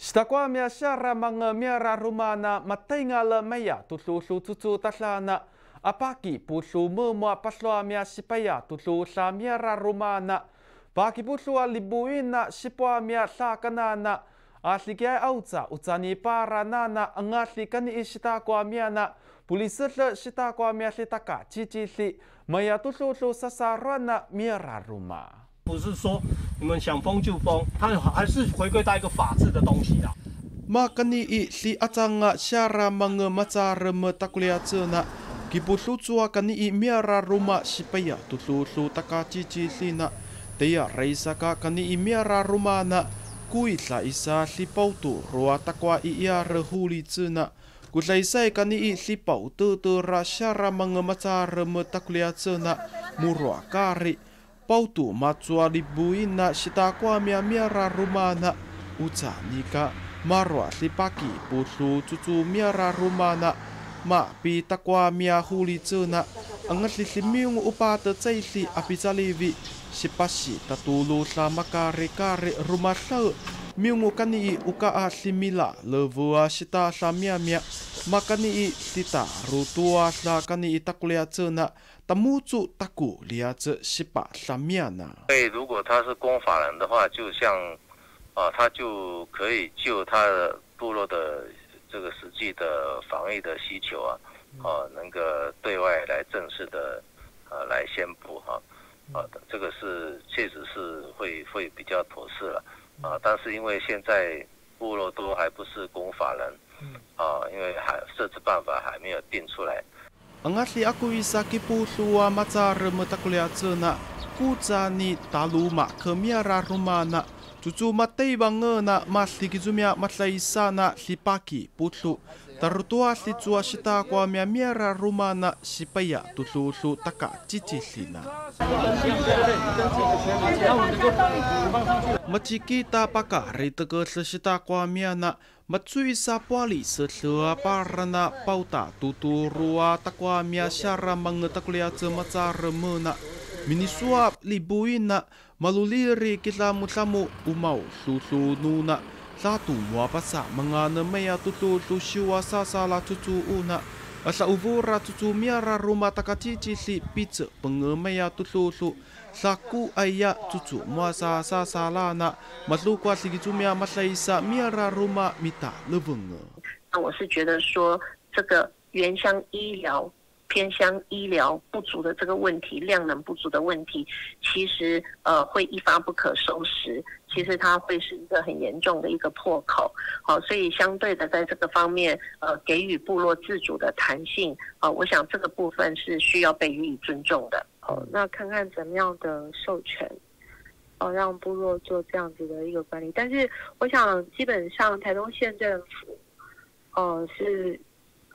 Stakwa mia syara manga mia rumana matenga le maya tutlu su tutu apaki pusu mua paslo mia sipaya tutlu sa mia rumana paki pusu alibuina sipua mia asli kia auza utsani paranana angasi kani isitakwa mia na pulisi le sitakwa mia sitaka cici si maya tutlu su sasarwana mia ruma. 不是说你们想封就封，他还是回归到一个法治的东西的。pautu matsua libui na shitakwa mia mia ra ruma na uca nika marwa tipaki putu cucu mia ra ruma na ma pi takwa mia huli cena angat li simiung upa te caisi apisa levi sipasi tatulu sama kare kare rumah sau miungu kani uka asimila levua sita samia mia 马卡尼 a 塔鲁图阿萨卡尼伊塔克利 u 兹纳，他们就打过利亚兹 a 帕萨米亚 a 哎，如果他是公法人的话，就像啊，他就可以就他的部落的这个实际的防疫的需求啊，啊，能够对外来正式的啊来宣布哈，啊，这个是确实是会会比较妥适了啊，但是因为现在。部落都还不是公法人，啊，因为还设置办法还没有定出来。阿里阿古伊萨基布苏阿马扎尔莫达古里亚泽纳，古扎尼达鲁马克米尔拉鲁马纳，祖祖马蒂邦厄纳马斯基祖米亚马塞伊萨纳西巴基布苏。Tarutua situa sita kwa mia miara rumana sipaya tutulu taka cicilina. Maciki ta pakari teke sesita kwa miana matsui sapuali sesua parana pauta tuturua takwa mia syara mangetakulia cemaca remena minisuap libuina maluliri kita mutamu umau susununa. 那我是觉得说，这个原乡医疗。偏向医疗不足的这个问题，量能不足的问题，其实呃会一发不可收拾。其实它会是一个很严重的一个破口。好，所以相对的，在这个方面，呃，给予部落自主的弹性啊，我想这个部分是需要被予以尊重的。好，那看看怎么样的授权，哦，让部落做这样子的一个管理。但是，我想基本上台东县政府，哦，是。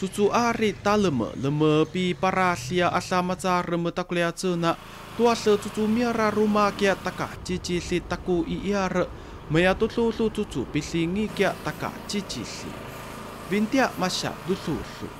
chuchu ari talema lema pi parasia asamata rema takulea tsena tuasa chuchu miara ruma kia taka chichi si taku i iara maya tutlu lu chuchu pisingi kia taka chichi si vintia masha tutlu lu